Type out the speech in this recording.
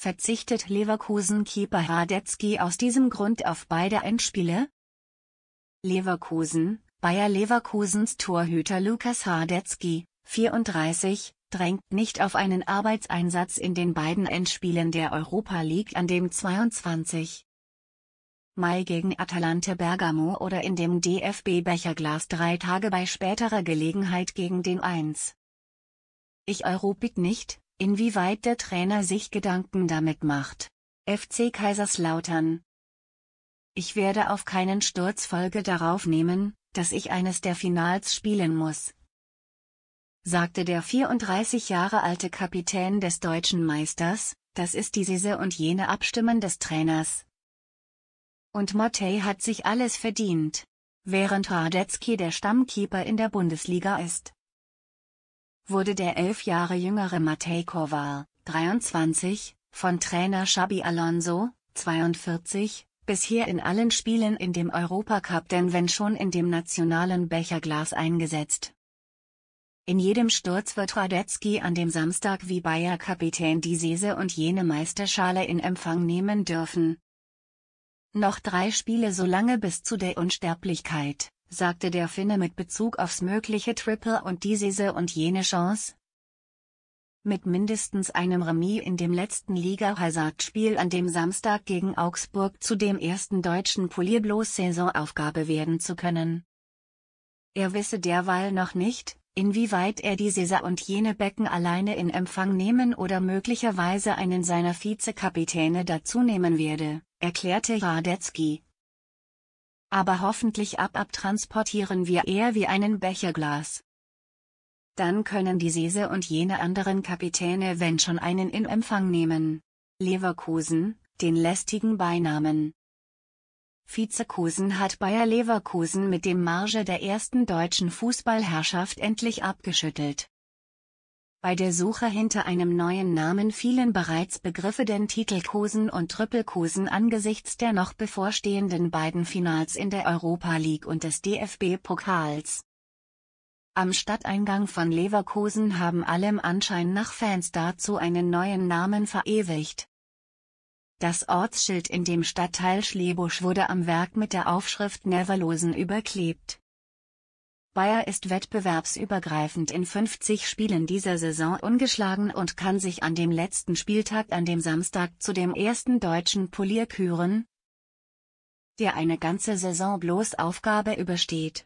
verzichtet Leverkusen-Keeper Radetzky aus diesem Grund auf beide Endspiele? Leverkusen, Bayer Leverkusens Torhüter Lukas Radetzky, 34, drängt nicht auf einen Arbeitseinsatz in den beiden Endspielen der Europa League an dem 22. Mai gegen Atalante Bergamo oder in dem DFB-Becherglas drei Tage bei späterer Gelegenheit gegen den 1. Ich Europit nicht, Inwieweit der Trainer sich Gedanken damit macht. FC Kaiserslautern. Ich werde auf keinen Sturz Folge darauf nehmen, dass ich eines der Finals spielen muss, sagte der 34 Jahre alte Kapitän des deutschen Meisters, das ist diese und jene Abstimmen des Trainers. Und Mottey hat sich alles verdient. Während Radetzky der Stammkeeper in der Bundesliga ist wurde der elf Jahre jüngere Matej Koval, 23, von Trainer Xabi Alonso, 42, bisher in allen Spielen in dem Europacup denn wenn schon in dem nationalen Becherglas eingesetzt. In jedem Sturz wird Radetzky an dem Samstag wie Bayer-Kapitän die Sese und jene Meisterschale in Empfang nehmen dürfen. Noch drei Spiele so lange bis zu der Unsterblichkeit sagte der Finne mit Bezug aufs mögliche Triple und diese und jene Chance? Mit mindestens einem Remis in dem letzten Liga-Hazard-Spiel an dem Samstag gegen Augsburg zu dem ersten deutschen Polierblos-Saisonaufgabe werden zu können. Er wisse derweil noch nicht, inwieweit er die Saison und jene Becken alleine in Empfang nehmen oder möglicherweise einen seiner Vizekapitäne dazu nehmen werde, erklärte Radetzky, aber hoffentlich ab ab transportieren wir eher wie einen Becherglas. Dann können die Sese und jene anderen Kapitäne wenn schon einen in Empfang nehmen. Leverkusen, den lästigen Beinamen. Vizekusen hat Bayer Leverkusen mit dem Marge der ersten deutschen Fußballherrschaft endlich abgeschüttelt bei der Suche hinter einem neuen Namen fielen bereits Begriffe den Titelkosen und Trippelkursen angesichts der noch bevorstehenden beiden Finals in der Europa League und des DFB-Pokals. Am Stadteingang von Leverkusen haben allem Anschein nach Fans dazu einen neuen Namen verewigt. Das Ortsschild in dem Stadtteil Schlebusch wurde am Werk mit der Aufschrift Neverlosen überklebt. Bayer ist wettbewerbsübergreifend in 50 Spielen dieser Saison ungeschlagen und kann sich an dem letzten Spieltag an dem Samstag zu dem ersten deutschen Polier küren, der eine ganze Saison bloß Aufgabe übersteht.